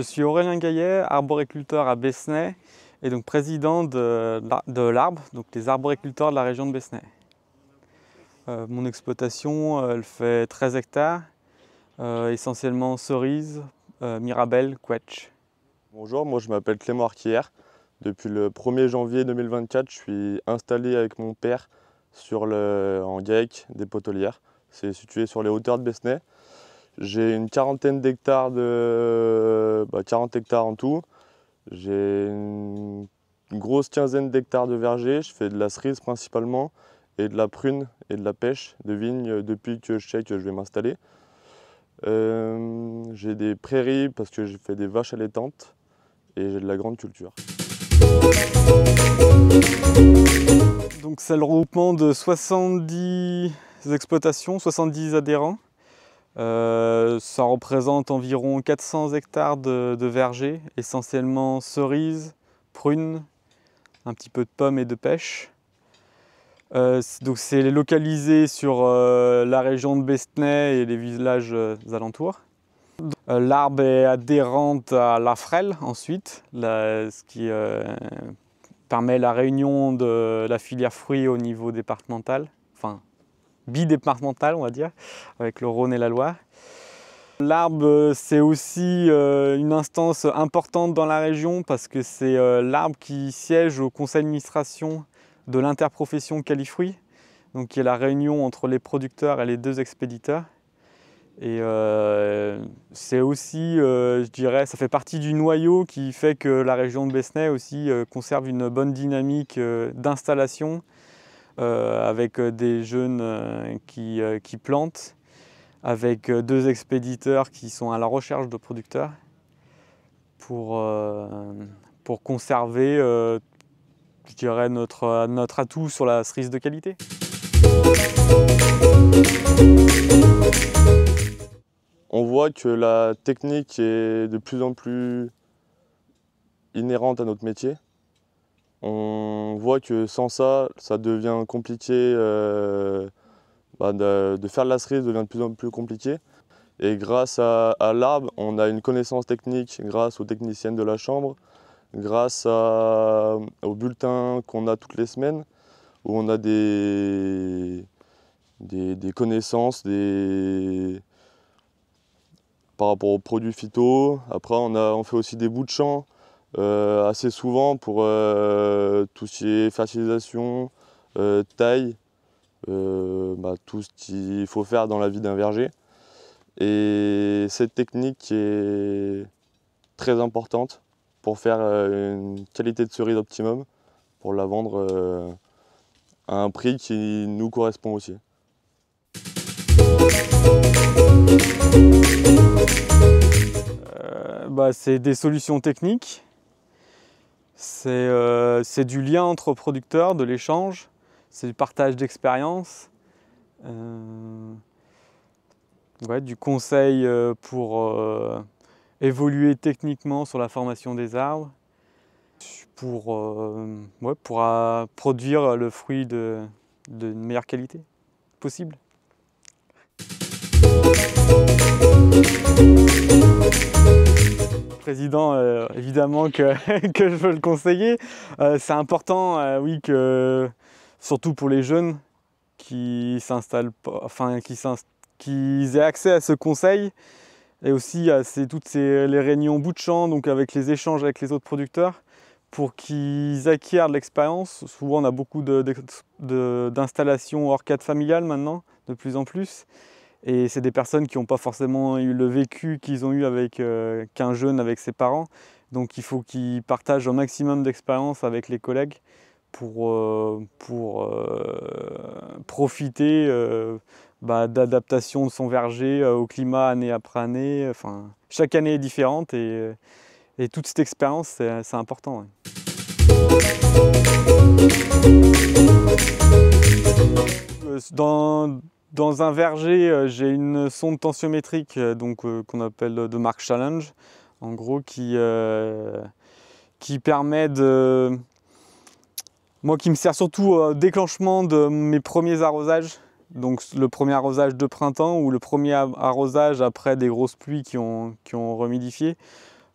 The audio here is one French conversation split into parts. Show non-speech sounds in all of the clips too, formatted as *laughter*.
Je suis Aurélien Gaillet, arboriculteur à Besnay et donc président de, l'Arbre, donc les arboriculteurs de la région de Besnay. Euh, mon exploitation, elle fait 13 hectares, euh, essentiellement cerises, mirabel euh, mirabelles, quetch. Bonjour, moi je m'appelle Clément Arquier. Depuis le 1er janvier 2024, je suis installé avec mon père sur le, en GAEC des Potelières. C'est situé sur les hauteurs de Besnay. J'ai une quarantaine d'hectares de. 40 bah, hectares en tout. J'ai une... grosse quinzaine d'hectares de vergers. Je fais de la cerise principalement et de la prune et de la pêche de vigne depuis que je sais que je vais m'installer. Euh, j'ai des prairies parce que j'ai fait des vaches allaitantes et j'ai de la grande culture. Donc c'est le regroupement de 70 exploitations, 70 adhérents. Euh, ça représente environ 400 hectares de, vergers, essentiellement cerises, prunes, un petit peu de pommes et de pêches. Euh, donc c'est localisé sur euh, la région de Bestenay et les villages alentours. L'arbre est adhérente à la frêle ensuite, ce qui permet la réunion de la filière fruits au niveau départemental bidépartementale, on va dire, avec le Rhône et la Loire. L'arbre, c'est aussi euh, une instance importante dans la région parce que c'est euh, l'arbre qui siège au conseil d'administration de l'interprofession Califruit, donc qui est la réunion entre les producteurs et les deux expéditeurs. Et euh, c'est aussi, je dirais, ça fait partie du noyau qui fait que la région de Besnay aussi conserve une bonne dynamique d'installation euh, avec euh, des jeunes euh, qui, plantent, avec deux expéditeurs qui sont à la recherche de producteurs pour, conserver, notre atout sur la cerise de qualité. On voit que la technique est de plus en plus inhérente à notre métier. On voit que sans ça, ça devient compliqué. Euh, bah, de, faire la cerise devient de plus en plus compliqué. Et grâce à, l'arbre, on a une connaissance technique grâce aux techniciennes de la chambre, grâce au bulletin qu'on a toutes les semaines, où on a des, connaissances, par rapport aux produits phyto. Après, on, a, on fait aussi des bouts de champ euh, assez souvent pour euh, tout ce qui est fertilisation, euh, taille, bah, tout ce qu'il faut faire dans la vie d'un verger. Et cette technique est très importante pour faire une qualité de cerise optimum, pour la vendre à un prix qui nous correspond aussi. Bah, c'est des solutions techniques euh, c'est du lien entre producteurs, de l'échange, c'est du partage d'expérience, euh, du conseil euh, pour évoluer techniquement sur la formation des arbres, pour, produire le fruit d'une de meilleure qualité possible. président, euh, évidemment *laughs* que, je veux le conseiller. Euh, c'est important, euh, oui, que surtout pour les jeunes qui s'installent, enfin, qui, aient accès à ce conseil et aussi à toutes ces, les réunions bout de champ, donc avec les échanges avec les autres producteurs, pour qu'ils acquièrent l'expérience. Souvent, on a beaucoup d'installations hors cadre familial maintenant, de plus en plus. Et c'est des personnes qui n'ont pas forcément eu le vécu qu'ils ont eu avec euh, qu'un jeune avec ses parents. Donc il faut qu'ils partagent un maximum d'expérience avec les collègues pour, euh, pour euh, profiter bah, d'adaptation de son verger au climat année après année. Enfin, chaque année est différente et, et toute cette expérience, c'est important. Dans dans un verger, euh, j'ai une sonde tensiométrique euh, donc euh, qu'on appelle de marque Challenge, en gros qui, qui permet de moi qui me sert surtout au déclenchement de mes premiers arrosages. Donc le premier arrosage de printemps ou le premier arrosage après des grosses pluies qui ont, qui ont remidifié.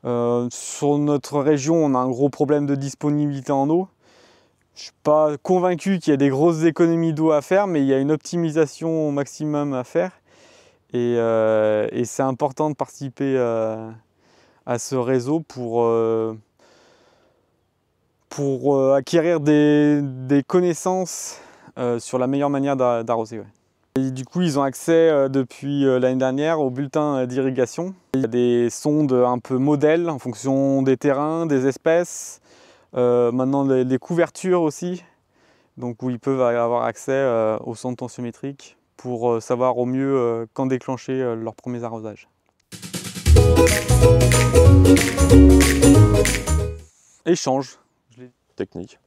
sur notre région, on a un gros problème de disponibilité en eau. Je suis pas convaincu qu'il y a des grosses économies d'eau à faire, mais il y a une optimisation au maximum à faire. Et, euh, c'est important de participer euh, à, ce réseau pour, euh, pour acquérir des, connaissances sur la meilleure manière d'arroser. du coup, ils ont accès depuis l'année dernière au bulletin d'irrigation. Il y a des sondes un peu modèles en fonction des terrains, des espèces, euh, maintenant les, couvertures aussi, donc où ils peuvent avoir accès euh, au centre tensiométrique pour euh, savoir au mieux quand déclencher leurs premiers arrosages. Échange. Technique.